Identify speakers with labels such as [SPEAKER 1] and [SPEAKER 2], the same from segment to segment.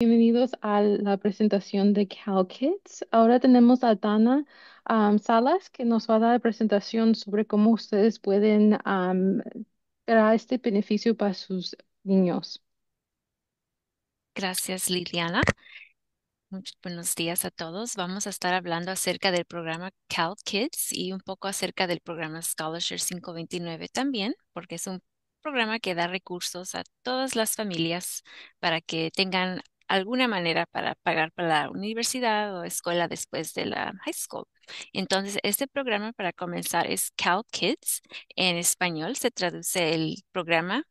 [SPEAKER 1] Bienvenidos a la presentación de Cal Kids. Ahora tenemos a Dana Salas que nos va a dar la presentación sobre cómo ustedes pueden dar este beneficio para sus niños.
[SPEAKER 2] Gracias, Liliana. Muchos buenos días a todos. Vamos a estar hablando acerca del programa Cal Kids y un poco acerca del programa Scholarship 529 también, porque es un programa que da recursos a todas las familias para que tengan alguna manera para pagar para la universidad o escuela después de la high school. Entonces, este programa para comenzar es Cal Kids. En español se traduce el programa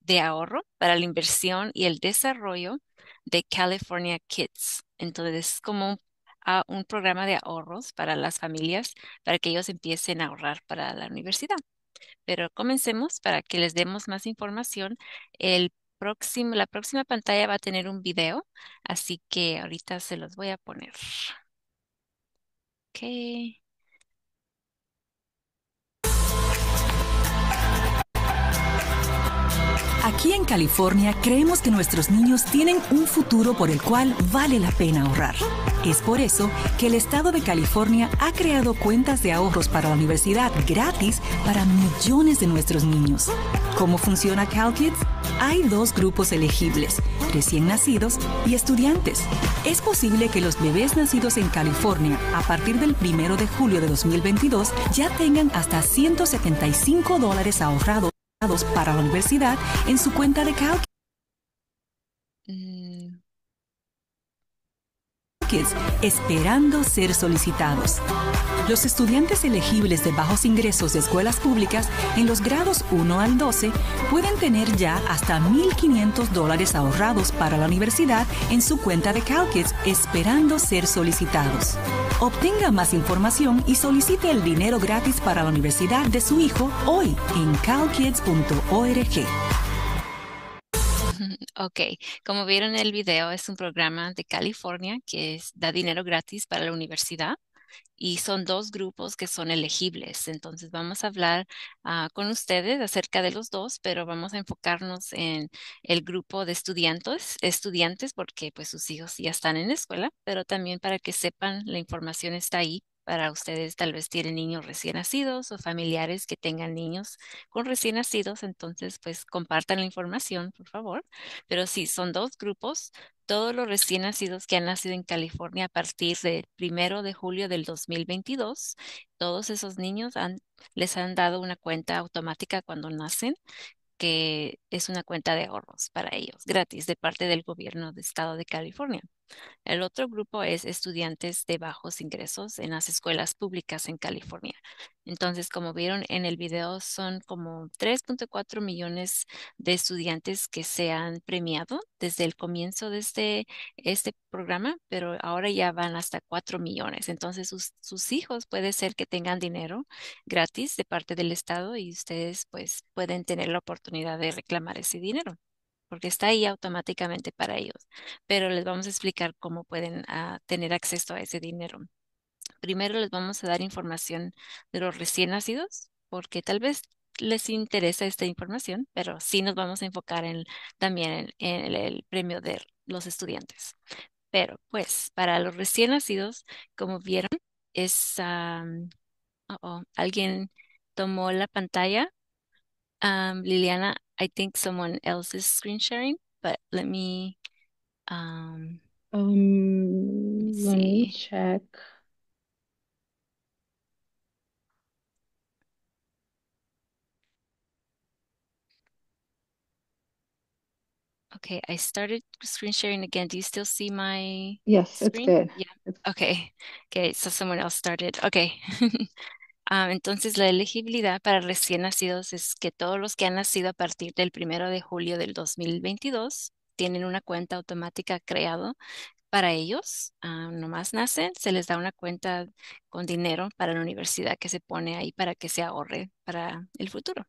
[SPEAKER 2] de ahorro para la inversión y el desarrollo de California Kids. Entonces, es como un, ah, un programa de ahorros para las familias para que ellos empiecen a ahorrar para la universidad. Pero comencemos para que les demos más información. El próximo, la próxima pantalla va a tener un video, así que ahorita se los voy a poner. qué
[SPEAKER 3] Aquí en California creemos que nuestros niños tienen un futuro por el cual vale la pena ahorrar. Es por eso que el Estado de California ha creado cuentas de ahorros para la universidad gratis para millones de nuestros niños. ¿Cómo funciona CalKids? Hay dos grupos elegibles, recién nacidos y estudiantes. Es posible que los bebés nacidos en California a partir del 1 de julio de 2022 ya tengan hasta 175 dólares ahorrados para la universidad en su cuenta de Calc. Mm esperando ser solicitados. Los estudiantes elegibles de bajos ingresos de escuelas públicas en los grados 1 al 12 pueden tener ya hasta 1.500 dólares ahorrados para la universidad en su cuenta de CalKids esperando ser solicitados. Obtenga más información y solicite el dinero gratis para la universidad de su hijo hoy en calkids.org.
[SPEAKER 2] Ok, como vieron en el video, es un programa de California que da dinero gratis para la universidad y son dos grupos que son elegibles. Entonces vamos a hablar ah, con ustedes acerca de los dos, pero vamos a enfocarnos en el grupo de estudiantes, estudiantes porque pues sus hijos ya están en escuela, pero también para que sepan la información está ahí para ustedes tal vez tienen niños recién nacidos o familiares que tengan niños con recién nacidos, entonces pues compartan la información, por favor. Pero sí, son dos grupos. Todos los recién nacidos que han nacido en California a partir del primero de julio del 2022, todos esos niños les han dado una cuenta automática cuando nacen que es una cuenta de ahorros para ellos, gratis, de parte del gobierno de Estado de California. El otro grupo es estudiantes de bajos ingresos en las escuelas públicas en California. Entonces, como vieron en el video, son como 3.4 millones de estudiantes que se han premiado desde el comienzo de este, este programa, pero ahora ya van hasta 4 millones. Entonces, sus, sus hijos puede ser que tengan dinero gratis de parte del Estado y ustedes pues pueden tener la oportunidad de reclamar ese dinero porque está ahí automáticamente para ellos, pero les vamos a explicar cómo pueden ah, tener acceso a ese dinero. Primero les vamos a dar información de los recién nacidos, porque tal vez les interesa esta información, pero sí nos vamos a enfocar también en, el, premio de los estudiantes. Pero pues para los recién nacidos, como vieron, es alguien tomó la pantalla Um, Liliana, I think someone else is screen sharing, but let me. Um, um, let me, me check. Okay, I started screen sharing again. Do you still see my Yes, screen? it's good. Yeah. It's... Okay. Okay, so someone else started. Okay. Ah, entonces, la elegibilidad para recién nacidos es que todos los que han nacido a partir del primero de julio del 2022 tienen una cuenta automática creado para ellos. no ah, nomás nacen, se les da una cuenta con dinero para la universidad que se pone ahí para que se ahorre para el futuro.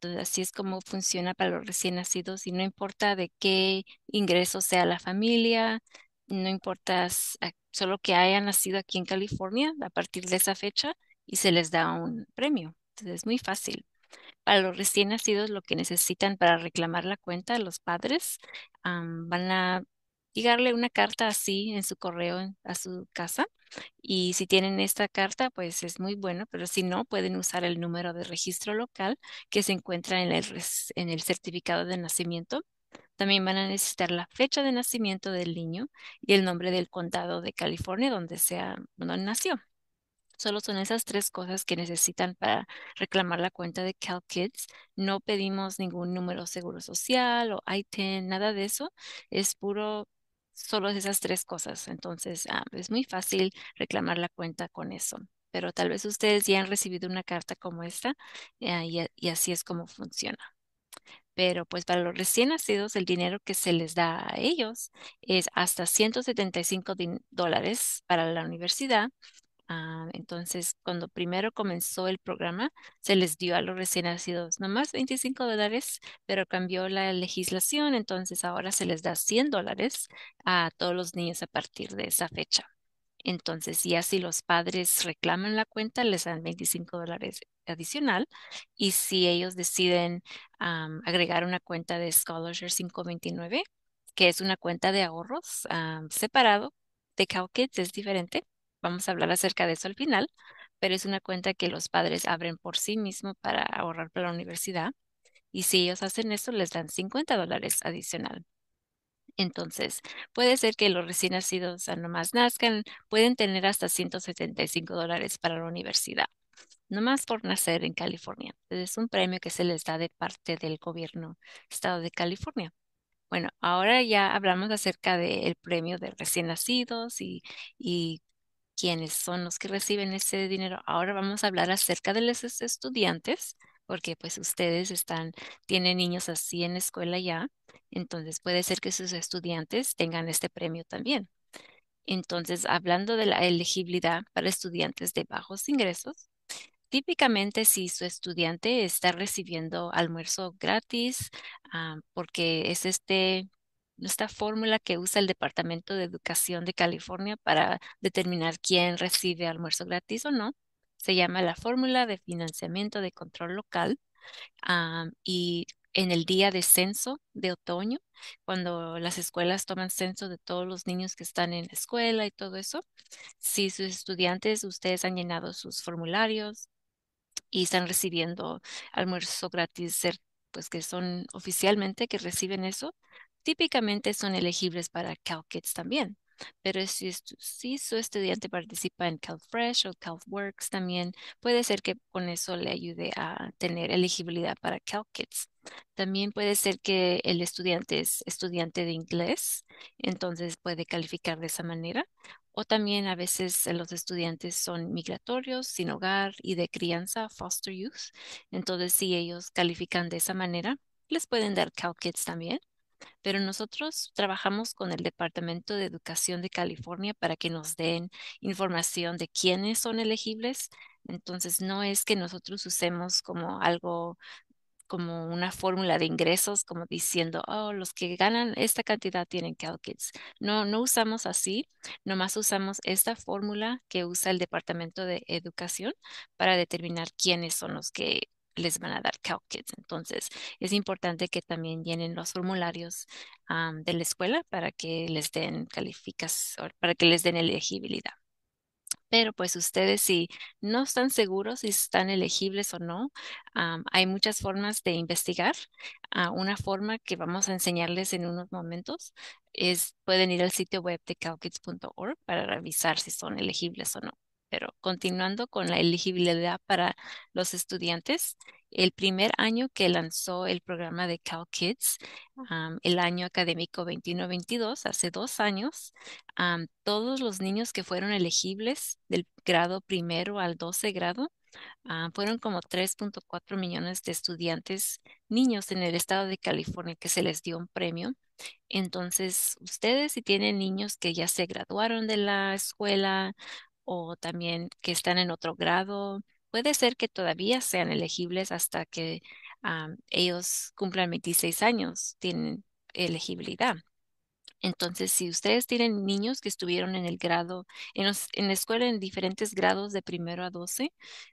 [SPEAKER 2] Entonces, así es como funciona para los recién nacidos y no importa de qué ingreso sea la familia, no importa solo que hayan nacido aquí en California a partir de esa fecha, y se les da un premio. Entonces es muy fácil. Para los recién nacidos, lo que necesitan para reclamar la cuenta, los padres van a llegarle una carta así en su correo a su casa. Y si tienen esta carta, pues es muy bueno, pero si no, pueden usar el número de registro local que se encuentra en el, en el certificado de nacimiento. También van a necesitar la fecha de nacimiento del niño y el nombre del condado de California donde, sea, donde nació. Solo son esas tres cosas que necesitan para reclamar la cuenta de Cal Kids. No pedimos ningún número seguro social o ITIN, e nada de eso. Es puro, solo esas tres cosas. Entonces, ah, es muy fácil reclamar la cuenta con eso. Pero tal vez ustedes ya han recibido una carta como esta eh, y, y así es como funciona pero pues para los recién nacidos el dinero que se les da a ellos es hasta 175 dólares para la universidad Ah, entonces, cuando primero comenzó el programa, se les dio a los recién nacidos nomás 25 dólares, pero cambió la legislación, entonces ahora se les da 100 dólares a todos los niños a partir de esa fecha. Entonces, ya si los padres reclaman la cuenta, les dan 25 dólares adicional. Y si ellos deciden agregar una cuenta de Scholarship 529, que es una cuenta de ahorros separado de Kids es diferente. Vamos a hablar acerca de eso al final, pero es una cuenta que los padres abren por sí mismos para ahorrar para la universidad. Y si ellos hacen eso, les dan 50 dólares adicional. Entonces, puede ser que los recién nacidos nomás nazcan, pueden tener hasta 175 dólares para la universidad, nomás por nacer en California. Es un premio que se les da de parte del gobierno estado de California. Bueno, ahora ya hablamos acerca del premio de recién nacidos y quiénes son los que reciben ese dinero. Ahora vamos a hablar acerca de los estudiantes, porque pues ustedes están, tienen niños así en escuela ya, entonces puede ser que sus estudiantes tengan este premio también. Entonces, hablando de la elegibilidad para estudiantes de bajos ingresos, típicamente si su estudiante está recibiendo almuerzo gratis, ah, porque es este esta fórmula que usa el Departamento de Educación de California para determinar quién recibe almuerzo gratis o no. Se llama la fórmula de financiamiento de control local y en el día de censo de otoño, cuando las escuelas toman censo de todos los niños que están en la escuela y todo eso, si sus estudiantes, ustedes han llenado sus formularios y están recibiendo almuerzo gratis, pues que son oficialmente que reciben eso, Típicamente son elegibles para CalKids también, pero si, su estudiante participa en CalFresh o Works también, puede ser que con eso le ayude a tener elegibilidad para CalKids. También puede ser que el estudiante es estudiante de inglés, entonces puede calificar de esa manera. O también a veces los estudiantes son migratorios, sin hogar y de crianza, foster youth. Entonces, si ellos califican de esa manera, les pueden dar CalKids también pero nosotros trabajamos con el Departamento de Educación de California para que nos den información de quiénes son elegibles. Entonces, no es que nosotros usemos como algo como una fórmula de ingresos, como diciendo, oh, los que ganan esta cantidad tienen Kids. No, no usamos así, nomás usamos esta fórmula que usa el Departamento de Educación para determinar quiénes son los que les van a dar Cal Entonces, es importante que también llenen los formularios de la escuela para que les den calificas, para que les den elegibilidad. Pero pues ustedes si no están seguros si están elegibles o no, hay muchas formas de investigar. Ah, una forma que vamos a enseñarles en unos momentos es pueden ir al sitio web de calkids.org para revisar si son elegibles o no continuando con la elegibilidad para los estudiantes, el primer año que lanzó el programa de Cal Kids, ah. el año académico 21-22, hace dos años, todos los niños que fueron elegibles del grado primero al 12 grado fueron como 3.4 millones de estudiantes niños en el estado de California que se les dio un premio. Entonces, ustedes si tienen niños que ya se graduaron de la escuela o también que están en otro grado. Puede ser que todavía sean elegibles hasta que ah, ellos cumplan 26 años, tienen elegibilidad. Entonces, si ustedes tienen niños que estuvieron en el grado, en, la escuela en diferentes grados de primero a 12,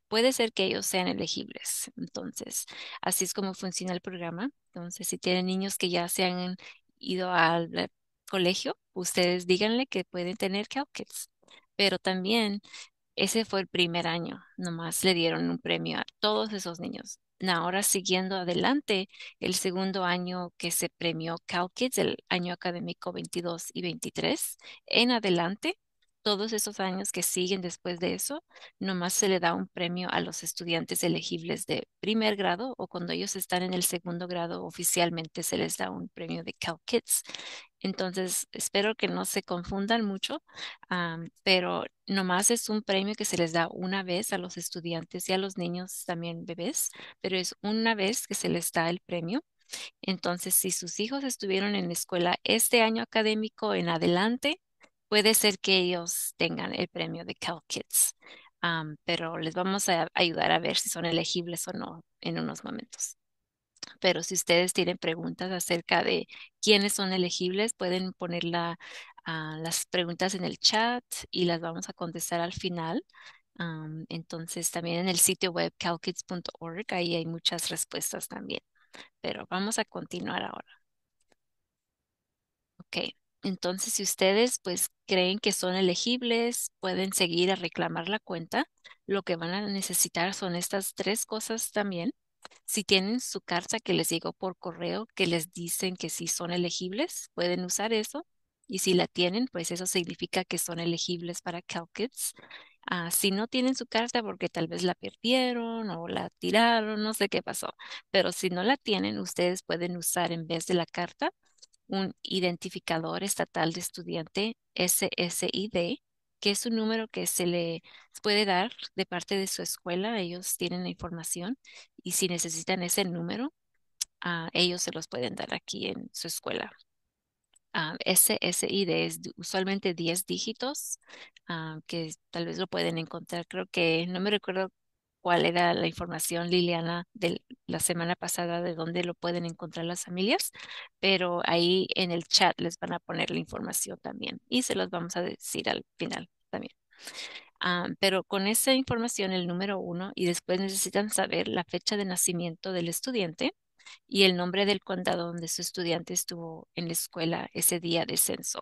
[SPEAKER 2] puede ser que ellos sean elegibles. Entonces, así es como funciona el programa. Entonces, si tienen niños que ya se han ido al eh, colegio, ustedes díganle que pueden tener Kids pero también ese fue el primer año, nomás le dieron un premio a todos esos niños. Ahora siguiendo adelante, el segundo año que se premió Cal Kids, el año académico 22 y 23, en adelante, todos esos años que siguen después de eso, nomás se le da un premio a los estudiantes elegibles de primer grado o cuando ellos están en el segundo grado, oficialmente se les da un premio de Cal Kids. Entonces, espero que no se confundan mucho, pero nomás es un premio que se les da una vez a los estudiantes y a los niños también bebés, pero es una vez que se les da el premio. Entonces, si sus hijos estuvieron en la escuela este año académico en adelante, puede ser que ellos tengan el premio de Cal Kids, pero les vamos a ayudar a ver si son elegibles o no en unos momentos pero si ustedes tienen preguntas acerca de quiénes son elegibles, pueden poner ah, las preguntas en el chat y las vamos a contestar al final. entonces también en el sitio web calkids.org, ahí hay muchas respuestas también. Pero vamos a continuar ahora. Ok, entonces si ustedes pues creen que son elegibles, pueden seguir a reclamar la cuenta. Lo que van a necesitar son estas tres cosas también. Si tienen su carta que les llegó por correo, que les dicen que sí son elegibles, pueden usar eso. Y si la tienen, pues eso significa que son elegibles para CalKids. Ah, si no tienen su carta porque tal vez la perdieron o la tiraron, no sé qué pasó. Pero si no la tienen, ustedes pueden usar en vez de la carta un identificador estatal de estudiante SSID que es un número que se le puede dar de parte de su escuela. Ellos tienen la información y si necesitan ese número, ah, ellos se los pueden dar aquí en su escuela. Ah, ese SSID es usualmente 10 dígitos, ah, que tal vez lo pueden encontrar. Creo que no me recuerdo cuál era la información, Liliana, de la semana pasada de dónde lo pueden encontrar las familias, pero ahí en el chat les van a poner la información también y se los vamos a decir al final también. Ah, pero con esa información, el número uno, y después necesitan saber la fecha de nacimiento del estudiante y el nombre del condado donde su estudiante estuvo en la escuela ese día de censo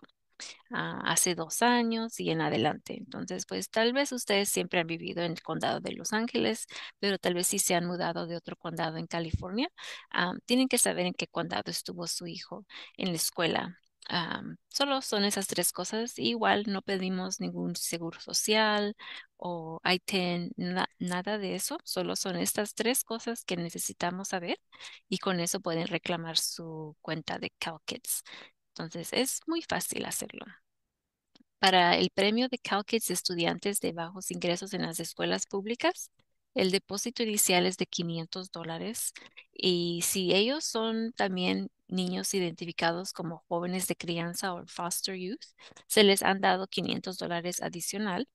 [SPEAKER 2] hace dos años y en adelante. Entonces, pues tal vez ustedes siempre han vivido en el condado de Los Ángeles, pero tal vez si se han mudado de otro condado en California, ah, tienen que saber en qué condado estuvo su hijo en la escuela. Ah, solo son esas tres cosas. Igual no pedimos ningún seguro social o ITEN, nada de eso. Solo son estas tres cosas que necesitamos saber y con eso pueden reclamar su cuenta de CalKids. Entonces, es muy fácil hacerlo. Para el premio de CalKids estudiantes de bajos ingresos en las escuelas públicas, el depósito inicial es de 500 dólares y si ellos son también niños identificados como jóvenes de crianza o foster youth, se les han dado 500 dólares adicional.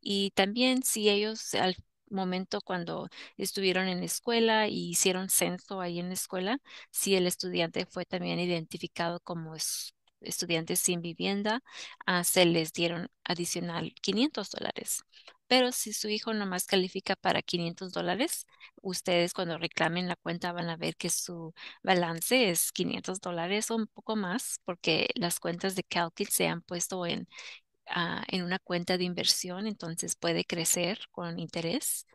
[SPEAKER 2] Y también si ellos al momento cuando estuvieron en escuela y e hicieron censo ahí en la escuela, si el estudiante fue también identificado como estudiante sin vivienda, ah, se les dieron adicional 500 dólares. Pero si su hijo nomás califica para 500 dólares, ustedes cuando reclamen la cuenta van a ver que su balance es 500 dólares o un poco más, porque las cuentas de Calcit se han puesto en, Ah, en una cuenta de inversión, entonces puede crecer con interés.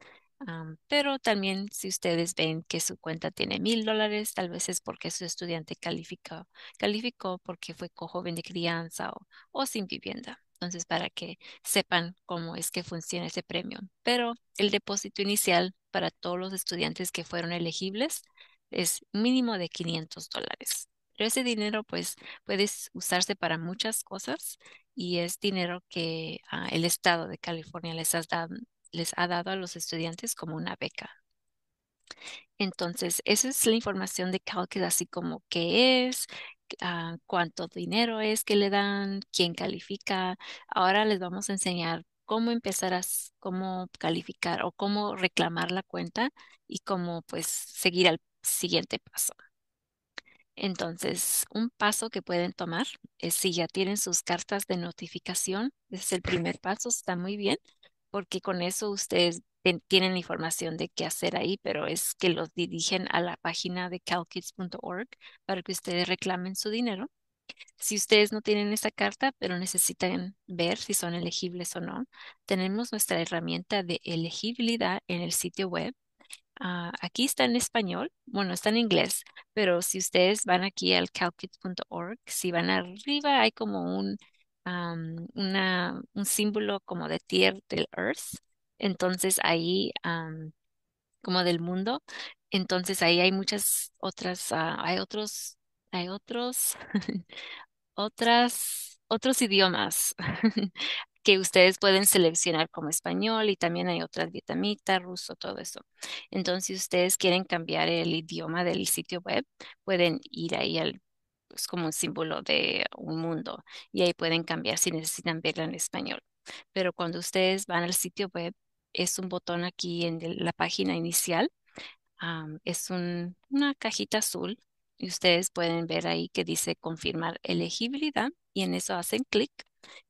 [SPEAKER 2] pero también si ustedes ven que su cuenta tiene mil dólares, tal vez es porque su estudiante calificó, calificó porque fue joven de crianza o, o sin vivienda. Entonces, para que sepan cómo es que funciona ese premio. Pero el depósito inicial para todos los estudiantes que fueron elegibles es mínimo de 500 dólares. Pero ese dinero pues puede usarse para muchas cosas y es dinero que ah, el Estado de California les ha, dado, les ha dado a los estudiantes como una beca. Entonces, esa es la información de cálculo así como qué es, ah, cuánto dinero es que le dan, quién califica. Ahora les vamos a enseñar cómo empezar a cómo calificar o cómo reclamar la cuenta y cómo pues seguir al siguiente paso. Entonces, un paso que pueden tomar es si ya tienen sus cartas de notificación, ese es el primer paso, está muy bien, porque con eso ustedes tienen información de qué hacer ahí, pero es que los dirigen a la página de calkids.org para que ustedes reclamen su dinero. Si ustedes no tienen esa carta, pero necesitan ver si son elegibles o no, tenemos nuestra herramienta de elegibilidad en el sitio web Ah, aquí está en español, bueno, está en inglés, pero si ustedes van aquí al calkids.org, si van arriba hay como un, una, un símbolo como de tierra del earth, entonces ahí, como del mundo, entonces ahí hay muchas otras, ah, hay otros, hay otros, otras, otros idiomas. que ustedes pueden seleccionar como español y también hay otras vietnamita, ruso, todo eso. Entonces, si ustedes quieren cambiar el idioma del sitio web, pueden ir ahí al es como un símbolo de un mundo y ahí pueden cambiar si necesitan verlo en español. Pero cuando ustedes van al sitio web, es un botón aquí en la página inicial, es una cajita azul y ustedes pueden ver ahí que dice confirmar elegibilidad y en eso hacen clic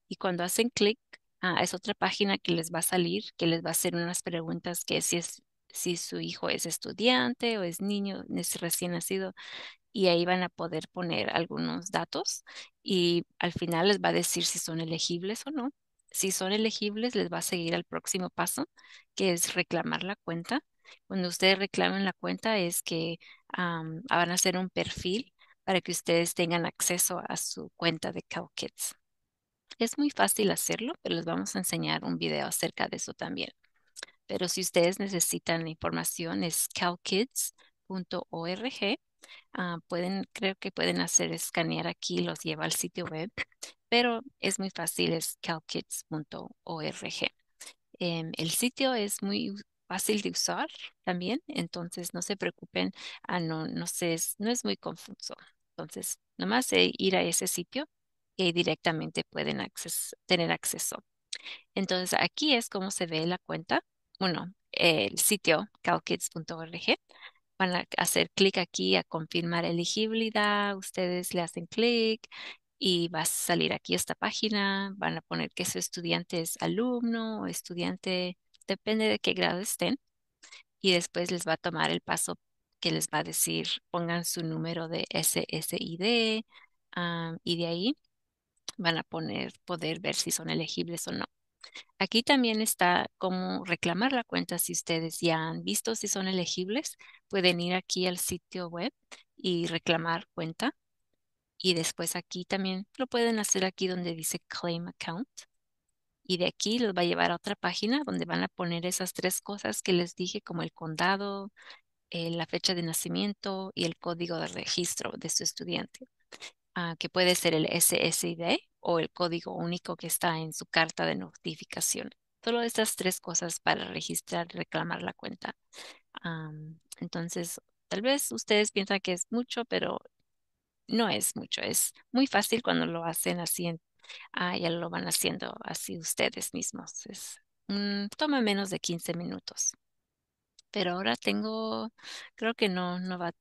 [SPEAKER 2] y cuando hacen clic, ah, es otra página que les va a salir, que les va a hacer unas preguntas que si es si su hijo es estudiante o es niño, es recién nacido, y ahí van a poder poner algunos datos y al final les va a decir si son elegibles o no. Si son elegibles, les va a seguir al próximo paso, que es reclamar la cuenta. Cuando ustedes reclamen la cuenta es que van a hacer un perfil para que ustedes tengan acceso a su cuenta de CowKids. Es muy fácil hacerlo, pero les vamos a enseñar un video acerca de eso también. Pero si ustedes necesitan información es calkids.org. Ah, pueden, creo que pueden hacer escanear aquí, los lleva al sitio web, pero es muy fácil, es calkids.org. Em, el sitio es muy fácil de usar también, entonces no se preocupen, ah, no, no es muy confuso. Entonces, nomás eh, ir a ese sitio directamente pueden tener acceso. Entonces, aquí es como se ve la cuenta, bueno, el sitio calkids.org. Van a hacer clic aquí a confirmar elegibilidad, ustedes le hacen clic y va a salir aquí esta página, van a poner que su estudiante es alumno o estudiante, depende de qué grado estén, y después les va a tomar el paso que les va a decir pongan su número de SSID ah, y de ahí van a poner, poder ver si son elegibles o no. Aquí también está cómo reclamar la cuenta si ustedes ya han visto si son elegibles. Pueden ir aquí al sitio web y reclamar cuenta. Y después aquí también lo pueden hacer aquí donde dice Claim Account. Y de aquí los va a llevar a otra página donde van a poner esas tres cosas que les dije como el condado, eh, la fecha de nacimiento y el código de registro de su estudiante. Ah, que puede ser el SSID o el código único que está en su carta de notificación. Solo estas tres cosas para registrar, y reclamar la cuenta. entonces, tal vez ustedes piensan que es mucho, pero no es mucho. Es muy fácil cuando lo hacen así, en, ah, ya lo van haciendo así ustedes mismos. Es, toma menos de 15 minutos. Pero ahora tengo, creo que no, no va.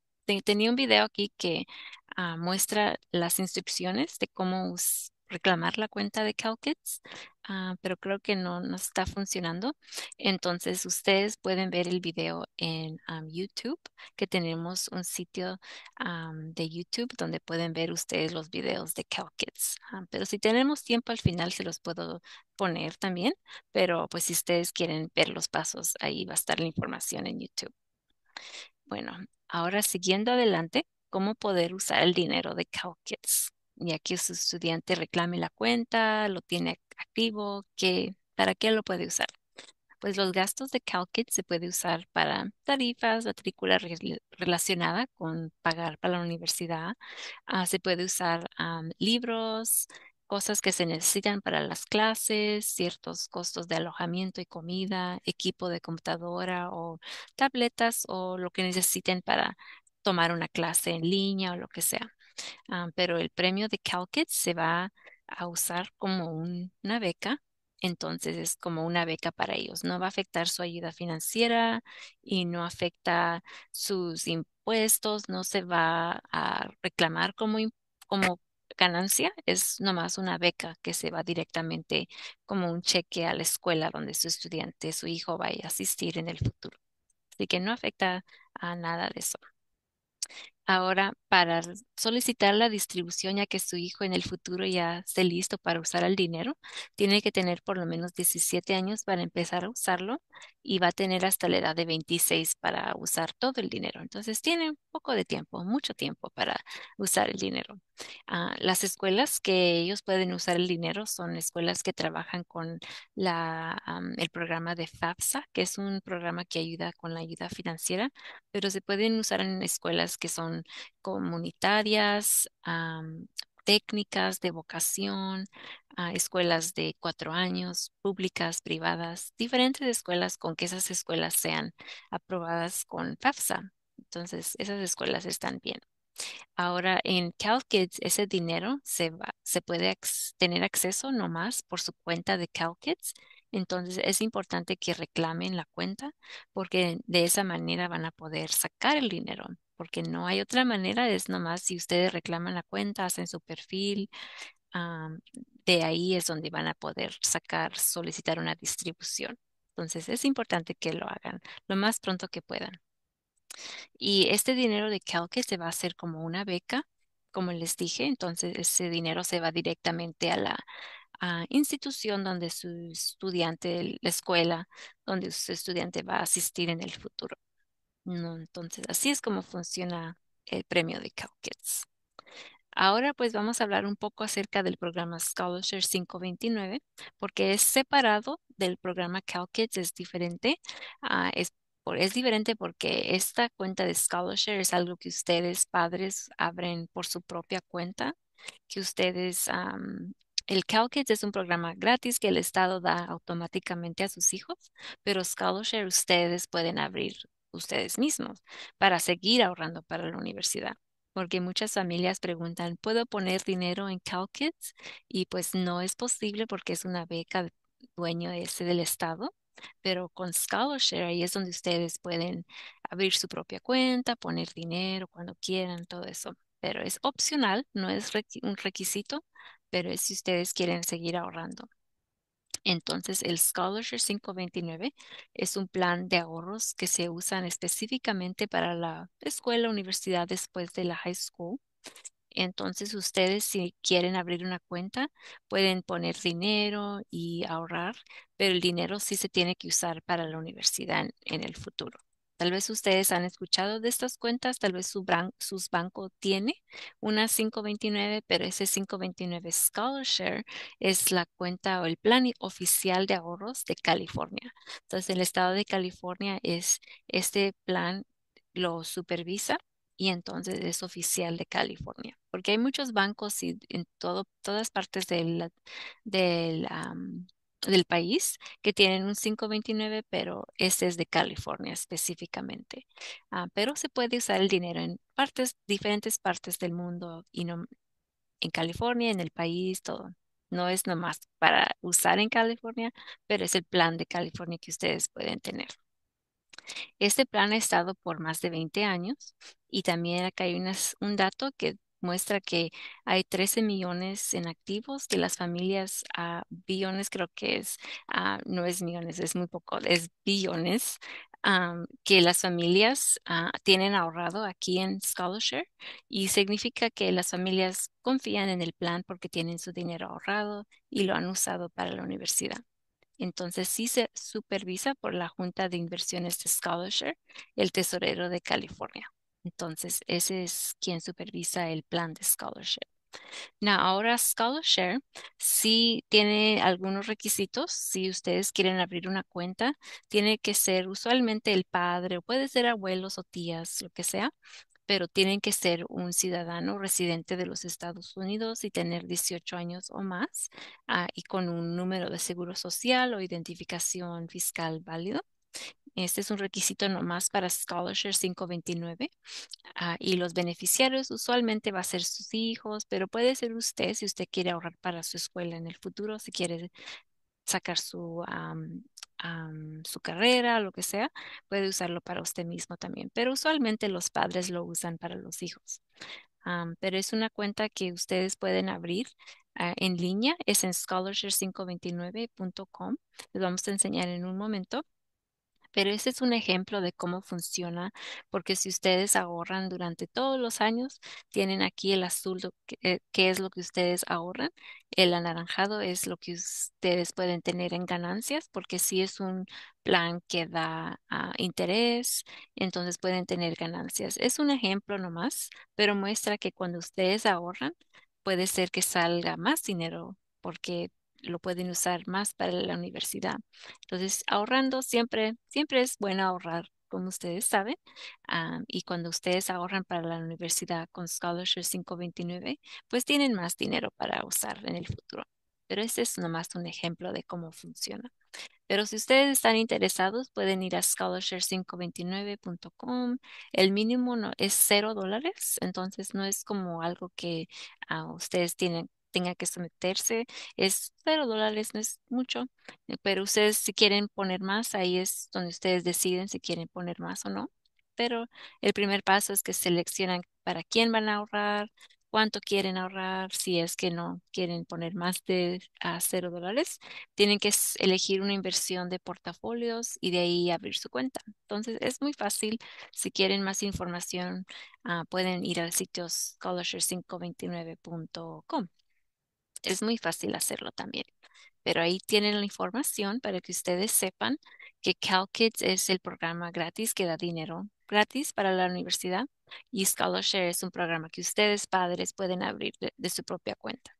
[SPEAKER 2] Tenía un video aquí que Ah, muestra las instrucciones de cómo reclamar la cuenta de CalKids, ah, pero creo que no, nos está funcionando. Entonces ustedes pueden ver el video en YouTube, que tenemos un sitio de YouTube donde pueden ver ustedes los videos de CalKids. Ah, pero si tenemos tiempo al final se los puedo poner también, pero pues si ustedes quieren ver los pasos, ahí va a estar la información en YouTube. Bueno, ahora siguiendo adelante cómo poder usar el dinero de CalKids, y aquí su estudiante reclame la cuenta, lo tiene activo, que, ¿para qué lo puede usar? Pues los gastos de CalKids se puede usar para tarifas, matrícula relacionada con pagar para la universidad, ah, se puede usar ah, libros, cosas que se necesitan para las clases, ciertos costos de alojamiento y comida, equipo de computadora o tabletas o lo que necesiten para tomar una clase en línea o lo que sea. Ah, pero el premio de CalKids se va a usar como una beca, entonces es como una beca para ellos. No va a afectar su ayuda financiera y no afecta sus impuestos, no se va a reclamar como, como ganancia, es nomás una beca que se va directamente como un cheque a la escuela donde su estudiante, su hijo va a asistir en el futuro. Así que no afecta a nada de eso ahora para solicitar la distribución ya que su hijo en el futuro ya esté listo para usar el dinero. Tiene que tener por lo menos 17 años para empezar a usarlo y va a tener hasta la edad de 26 para usar todo el dinero. Entonces tiene un poco de tiempo, mucho tiempo para usar el dinero. Ah, las escuelas que ellos pueden usar el dinero son escuelas que trabajan con la, el programa de FAFSA, que es un programa que ayuda con la ayuda financiera, pero se pueden usar en escuelas que son comunitarias técnicas de vocación, ah, escuelas de cuatro años, públicas, privadas, diferentes escuelas con que esas escuelas sean aprobadas con FAFSA. Entonces, esas escuelas están bien. Ahora en CalKids ese dinero se, va, se puede tener acceso nomás por su cuenta de CalKids. Entonces es importante que reclamen la cuenta porque de esa manera van a poder sacar el dinero porque no hay otra manera, es nomás si ustedes reclaman la cuenta, hacen su perfil, de ahí es donde van a poder sacar, solicitar una distribución. Entonces es importante que lo hagan lo más pronto que puedan. Y este dinero de Calque se va a hacer como una beca, como les dije, entonces ese dinero se va directamente a la, institución donde su estudiante, la escuela donde su estudiante va a asistir en el futuro. No, entonces así es como funciona el premio de CalKids. Ahora pues vamos a hablar un poco acerca del programa Scholarship 529 porque es separado del programa CalKids, es diferente, ah, es, es diferente porque esta cuenta de Scholarship es algo que ustedes padres abren por su propia cuenta, que ustedes el CalKids es un programa gratis que el Estado da automáticamente a sus hijos, pero Scholarship ustedes pueden abrir ustedes mismos para seguir ahorrando para la universidad. Porque muchas familias preguntan, ¿puedo poner dinero en CalKids? Y pues no es posible porque es una beca dueño ese del Estado pero con Scholarship ahí es donde ustedes pueden abrir su propia cuenta, poner dinero cuando quieran, todo eso. Pero es opcional, no es un requisito, pero es si ustedes quieren seguir ahorrando. Entonces, el Scholarship 529 es un plan de ahorros que se usan específicamente para la escuela, universidad después de la high school. Entonces, ustedes si quieren abrir una cuenta, pueden poner dinero y ahorrar, pero el dinero sí se tiene que usar para la universidad en el futuro. Tal vez ustedes han escuchado de estas cuentas, tal vez su sus banco tiene una 529, pero ese 529 Scholarshare es la cuenta o el plan oficial de ahorros de California. Entonces, el estado de California es este plan lo supervisa y entonces es oficial de California. Porque hay muchos bancos y en todo, todas partes del, del del país que tienen un 529, pero este es de California específicamente. Ah, pero se puede usar el dinero en partes, diferentes partes del mundo y no en California, en el país, todo. No es nomás para usar en California, pero es el plan de California que ustedes pueden tener. Este plan ha estado por más de 20 años y también acá hay un dato que muestra que hay 13 millones en activos de las familias a ah, billones, creo que es, ah, no es millones, es muy poco, es billones que las familias ah, tienen ahorrado aquí en Scholarshare y significa que las familias confían en el plan porque tienen su dinero ahorrado y lo han usado para la universidad. Entonces sí se supervisa por la Junta de Inversiones de Scholarshare, el tesorero de California. Entonces, ese es quien supervisa el plan de scholarship. ahora Scholarship sí tiene algunos requisitos. Si ustedes quieren abrir una cuenta, tiene que ser usualmente el padre, o puede ser abuelos o tías, lo que sea, pero tienen que ser un ciudadano residente de los Estados Unidos y tener 18 años o más ah, y con un número de seguro social o identificación fiscal válido. Este es un requisito nomás para Scholarship 529 ah, y los beneficiarios usualmente va a ser sus hijos, pero puede ser usted si usted quiere ahorrar para su escuela en el futuro, si quiere sacar su, su carrera, lo que sea, puede usarlo para usted mismo también, pero usualmente los padres lo usan para los hijos. pero es una cuenta que ustedes pueden abrir ah, en línea, es en scholarship529.com. Les vamos a enseñar en un momento. Pero ese es un ejemplo de cómo funciona, porque si ustedes ahorran durante todos los años, tienen aquí el azul, que, eh, es lo que ustedes ahorran, el anaranjado es lo que ustedes pueden tener en ganancias, porque si es un plan que da ah, interés, entonces pueden tener ganancias. Es un ejemplo nomás, pero muestra que cuando ustedes ahorran, puede ser que salga más dinero porque lo pueden usar más para la universidad. Entonces, ahorrando siempre, siempre es bueno ahorrar, como ustedes saben. Ah, y cuando ustedes ahorran para la universidad con Scholarship 529, pues tienen más dinero para usar en el futuro. Pero este es nomás un ejemplo de cómo funciona. Pero si ustedes están interesados, pueden ir a scholarship 529com El mínimo es cero dólares, entonces no es como algo que ah, ustedes tienen tenga que someterse. Es cero dólares, no es mucho, eh, pero ustedes si quieren poner más, ahí es donde ustedes deciden si quieren poner más o no. Pero el primer paso es que seleccionan para quién van a ahorrar, cuánto quieren ahorrar, si es que no quieren poner más de a cero dólares, tienen que elegir una inversión de portafolios y de ahí abrir su cuenta. Entonces es muy fácil. Si quieren más información, ah, pueden ir al sitio scholarship529.com. Es muy fácil hacerlo también. Pero ahí tienen la información para que ustedes sepan que CalKids es el programa gratis que da dinero gratis para la universidad y ScholarShare es un programa que ustedes padres pueden abrir de su propia cuenta.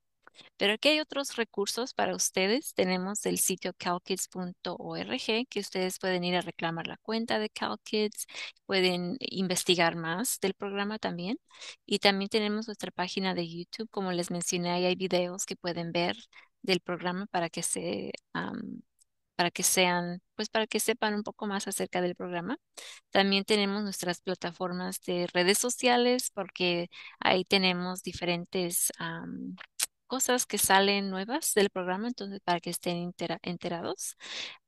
[SPEAKER 2] Pero aquí hay otros recursos para ustedes. Tenemos el sitio calkids.org que ustedes pueden ir a reclamar la cuenta de CalKids, pueden investigar más del programa también. Y también tenemos nuestra página de YouTube. Como les mencioné, ahí hay videos que pueden ver del programa para que se... para que sean, pues para que sepan un poco más acerca del programa. También tenemos nuestras plataformas de redes sociales porque ahí tenemos diferentes cosas que salen nuevas del programa, entonces para que estén enterados.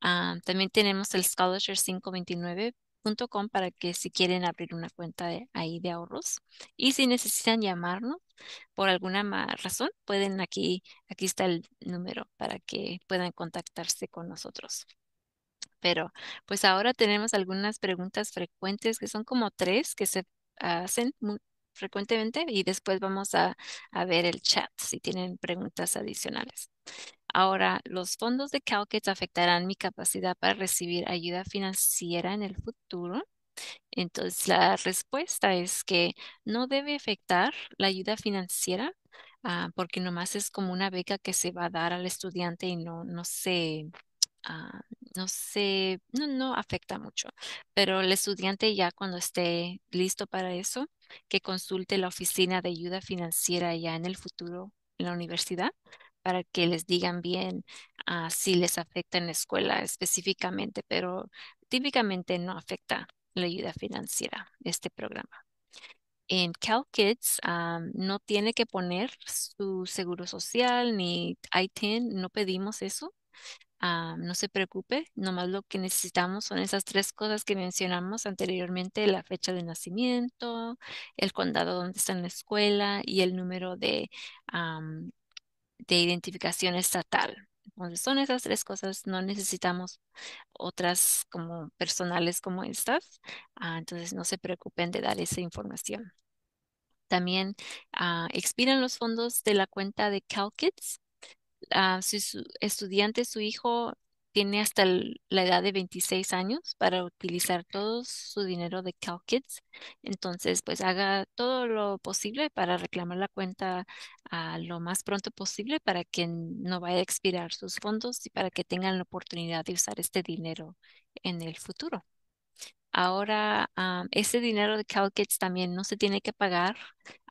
[SPEAKER 2] Ah, también tenemos el Scholarship 529.com para que si quieren abrir una cuenta ahí de ahorros y si necesitan llamarnos por alguna razón, pueden aquí, aquí está el número para que puedan contactarse con nosotros. Pero pues ahora tenemos algunas preguntas frecuentes que son como tres que se hacen frecuentemente y después vamos a, a, ver el chat si tienen preguntas adicionales. Ahora, los fondos de Calquets afectarán mi capacidad para recibir ayuda financiera en el futuro. Entonces, la respuesta es que no debe afectar la ayuda financiera ah, porque nomás es como una beca que se va a dar al estudiante y no, no se Ah, no sé, no, no afecta mucho, pero el estudiante ya cuando esté listo para eso, que consulte la oficina de ayuda financiera ya en el futuro en la universidad para que les digan bien ah, si les afecta en la escuela específicamente, pero típicamente no afecta la ayuda financiera este programa. En Cal Kids ah, no tiene que poner su seguro social ni ITIN, no pedimos eso. Ah, no se preocupe, nomás lo que necesitamos son esas tres cosas que mencionamos anteriormente, la fecha de nacimiento, el condado donde está en la escuela y el número de, de identificación estatal. son esas tres cosas, no necesitamos otras como personales como estas, ah, entonces no se preocupen de dar esa información. También ah, expiran los fondos de la cuenta de CalKids si su estudiante, su hijo, tiene hasta la edad de 26 años para utilizar todo su dinero de Kids, Entonces, pues haga todo lo posible para reclamar la cuenta ah, lo más pronto posible para que no vaya a expirar sus fondos y para que tengan la oportunidad de usar este dinero en el futuro. Ahora, ah, ese dinero de CalKids también no se tiene que pagar.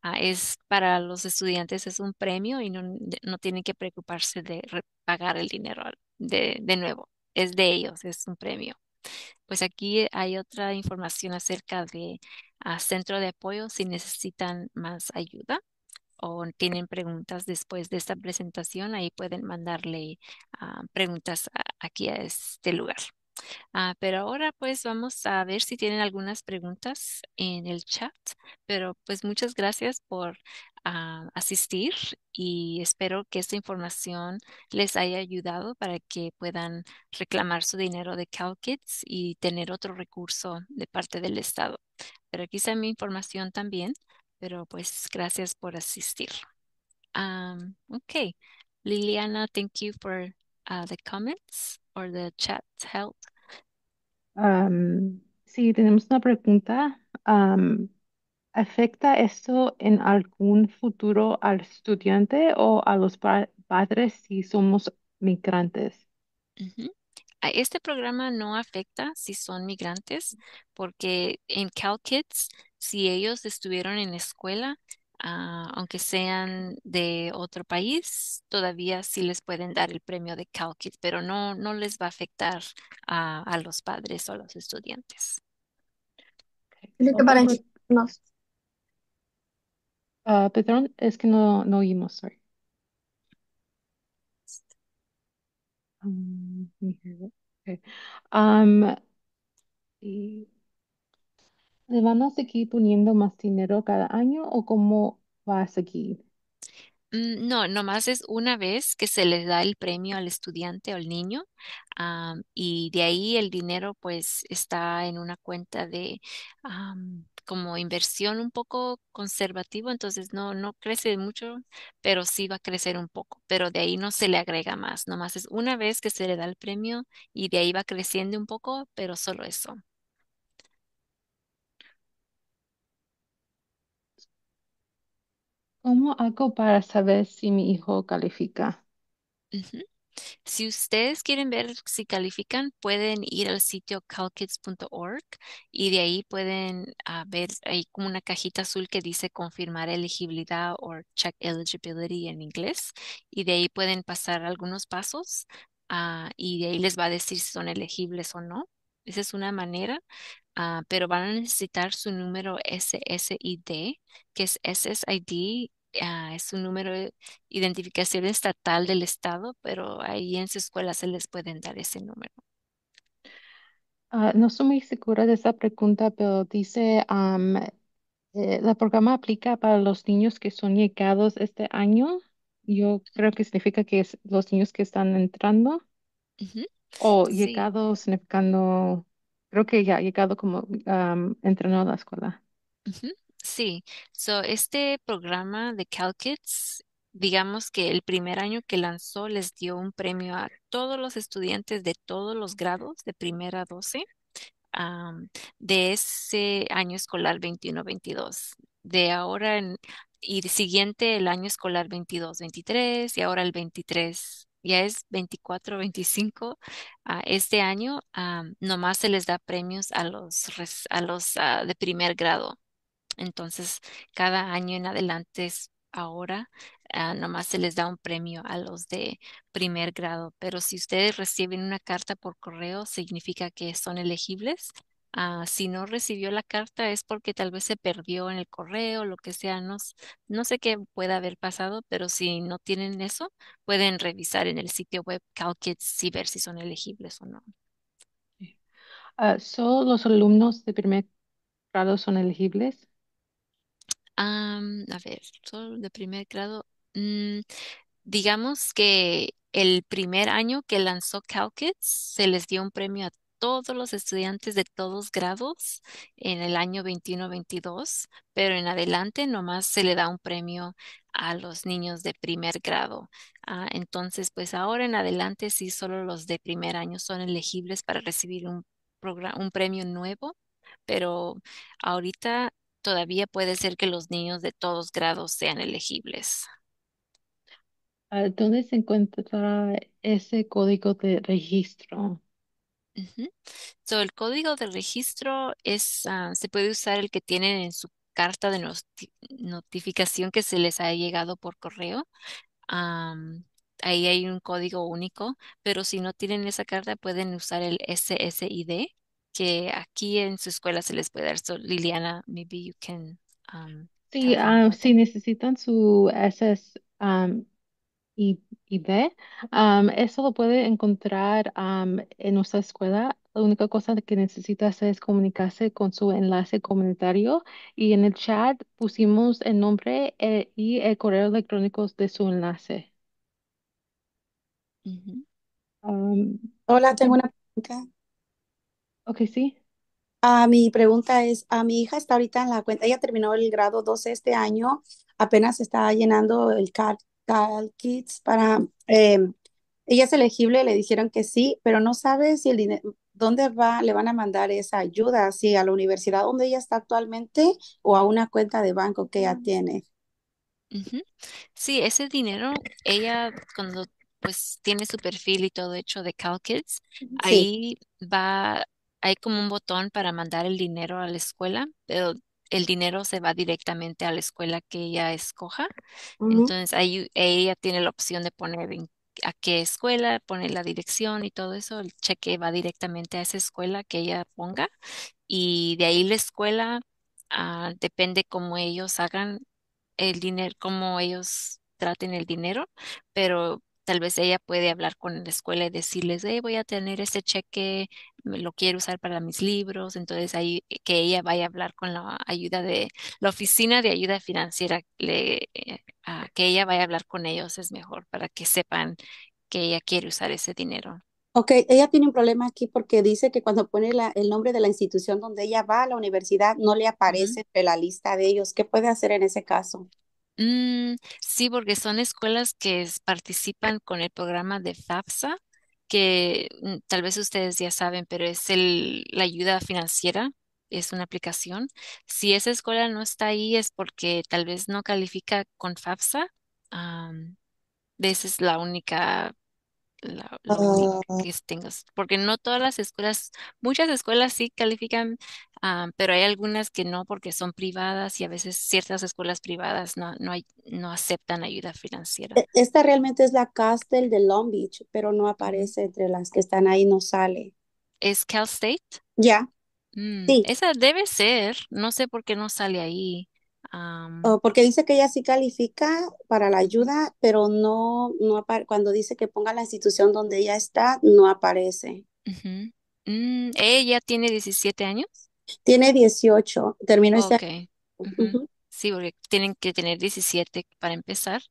[SPEAKER 2] Ah, es para los estudiantes, es un premio y no, tienen que preocuparse de pagar el dinero de, nuevo. Es de ellos, es un premio. Pues aquí hay otra información acerca de ah, centro de apoyo si necesitan más ayuda o tienen preguntas después de esta presentación, ahí pueden mandarle preguntas aquí a este lugar. Ah, pero ahora pues vamos a ver si tienen algunas preguntas en el chat, pero pues muchas gracias por ah, asistir y espero que esta información les haya ayudado para que puedan reclamar su dinero de CalKids y tener otro recurso de parte del Estado. Pero aquí está mi información también, pero pues gracias por asistir. Um, okay, Liliana, thank you for uh, the comments or the chat help?
[SPEAKER 1] Um, sí, tenemos una pregunta. ¿Afecta esto en algún futuro al estudiante o a los padres si somos migrantes?
[SPEAKER 2] A Este programa no afecta si son migrantes, porque en Cal Kids, si ellos estuvieron en escuela, Ah, aunque sean de otro país, todavía sí les pueden dar el premio de CalKids, pero no, no les va a afectar a, los padres o a los estudiantes.
[SPEAKER 3] Ah,
[SPEAKER 1] es que no, no oímos, sorry. Um, okay. Um, ¿Le van a seguir poniendo más dinero cada año o cómo va a seguir?
[SPEAKER 2] Mm, no, nomás es una vez que se le da el premio al estudiante o al niño, y de ahí el dinero pues está en una cuenta de como inversión un poco conservativo, entonces no, no crece mucho, pero sí va a crecer un poco, pero de ahí no se le agrega más, nomás es una vez que se le da el premio y de ahí va creciendo un poco, pero solo eso.
[SPEAKER 1] ¿Cómo hago para saber si mi hijo califica?
[SPEAKER 2] Si ustedes quieren ver si califican, pueden ir al sitio calkids.org y de ahí pueden ah, ver, hay como una cajita azul que dice confirmar elegibilidad o check eligibility en inglés y de ahí pueden pasar algunos pasos ah, y de ahí les va a decir si son elegibles o no. Esa es una manera, ah, pero van a necesitar su número SSID, que es SSID Ah, es un número de identificación estatal del estado, pero ahí en su escuela se les pueden dar ese número.
[SPEAKER 1] Ah, no estoy muy segura de esa pregunta, pero dice, um, ¿el eh, programa aplica para los niños que son llegados este año? Yo creo que significa que es los niños que están entrando. O llegados, significando, creo que ya llegado como entrenado a la escuela.
[SPEAKER 2] Sí, so, este programa de Kids, digamos que el primer año que lanzó les dio un premio a todos los estudiantes de todos los grados, de primera a 12, de ese año escolar 21-22. De ahora en, y siguiente el año escolar 22-23 y ahora el 23 ya es 24, 25 ah, este año, nomás se les da premios a los, a los ah, de primer grado. Entonces, cada año en adelante es ahora ah, nomás se les da un premio a los de primer grado, pero si ustedes reciben una carta por correo, significa que son elegibles. Ah, si no recibió la carta es porque tal vez se perdió en el correo, lo que sea, no, sé qué puede haber pasado, pero si no tienen eso, pueden revisar en el sitio web CalKids y ver si son elegibles o no.
[SPEAKER 1] ¿Todos ah, los alumnos de primer grado son elegibles?
[SPEAKER 2] a ver, solo de primer grado. Mm, digamos que el primer año que lanzó CalKids se les dio un premio a todos los estudiantes de todos grados en el año 21-22, pero en adelante nomás se le da un premio a los niños de primer grado. Ah, entonces, pues ahora en adelante sí solo los de primer año son elegibles para recibir un, un premio nuevo, pero ahorita todavía puede ser que los niños de todos grados sean elegibles.
[SPEAKER 1] ¿Dónde ah, se encuentra ese código de registro?
[SPEAKER 2] el código de registro es, ah, se puede usar el que tienen en su carta de notificación que se les ha llegado por correo. ahí hay un código único, pero si no tienen esa carta pueden usar el SSID que aquí en su escuela se les puede dar. Liliana, maybe you can. Um,
[SPEAKER 1] sí, ah, si necesitan su SS um, um, eso lo puede encontrar um, en nuestra escuela. La única cosa que necesitas es comunicarse con su enlace comunitario y en el chat pusimos el nombre eh, y el correo electrónico de su enlace. Um, Hola, tengo una pregunta. Ok, sí.
[SPEAKER 4] Ah, mi pregunta es, a ah, mi hija está ahorita en la cuenta, ella terminó el grado 12 este año, apenas está llenando el Cal, Kids para, em, ella es elegible, le dijeron que sí, pero no sabe si el dinero, dónde va, le van a mandar esa ayuda, si a la universidad donde ella está actualmente o a una cuenta de banco que ella mm. tiene.
[SPEAKER 2] Sí, ese dinero, ella cuando pues tiene su perfil y todo hecho de Cal Kids, ahí va hay como un botón para mandar el dinero a la escuela, pero el dinero se va directamente a la escuela que ella escoja. Entonces ahí ella tiene la opción de poner a qué escuela, poner la dirección y todo eso. El cheque va directamente a esa escuela que ella ponga y de ahí la escuela ah, depende cómo ellos hagan el dinero, cómo ellos traten el dinero, pero Tal vez ella puede hablar con la escuela y decirles, hey, voy a tener ese cheque, lo quiero usar para mis libros. Entonces ahí eh, que ella vaya a hablar con la ayuda de la oficina de ayuda financiera, eh, que ella vaya a hablar con ellos es mejor para que sepan que ella quiere usar ese dinero.
[SPEAKER 4] Ok, ella tiene un problema aquí porque dice que cuando pone el nombre de la institución donde ella va a la universidad no le aparece la lista de ellos. ¿Qué puede hacer en ese caso?
[SPEAKER 2] Mm, sí, porque son escuelas que participan con el programa de FAFSA, que mm, tal vez ustedes ya saben, pero es el, la ayuda financiera, es una aplicación. Si esa escuela no está ahí es porque tal vez no califica con FAFSA. esa es la única, ah. porque no todas las escuelas, muchas escuelas sí califican, Ah, pero hay algunas que no porque son privadas y a veces ciertas escuelas privadas no, no, hay, no aceptan ayuda financiera. E,
[SPEAKER 4] esta realmente es la Castle de Long Beach, pero no aparece entre las que están ahí, no sale.
[SPEAKER 2] ¿Es Cal State? Ya. Mm, sí. Esa debe ser, no sé por qué no sale ahí.
[SPEAKER 4] Oh, porque dice que ella sí califica para la ayuda, pero no, no cuando dice que ponga la institución donde ella está, no aparece.
[SPEAKER 2] Mm, ¿Ella tiene 17 años?
[SPEAKER 4] Tiene 18, terminó este
[SPEAKER 2] Sí, porque tienen que tener 17 para empezar.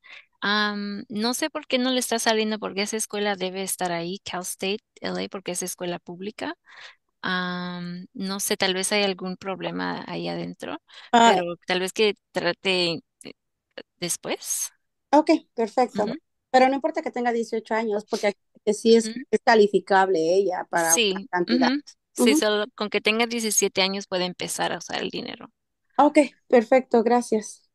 [SPEAKER 2] no sé por qué no le está saliendo, porque esa escuela debe estar ahí, Cal State LA, porque es escuela pública. no sé, tal vez hay algún problema ahí adentro, ah, pero tal vez que trate eh, después.
[SPEAKER 4] ok, perfecto. Pero no importa que tenga 18 años, porque sí es, calificable ella para una Sí, cantidad.
[SPEAKER 2] Sí, solo con que tenga 17 años puede empezar a usar el dinero.
[SPEAKER 1] Ah, ok, perfecto, gracias.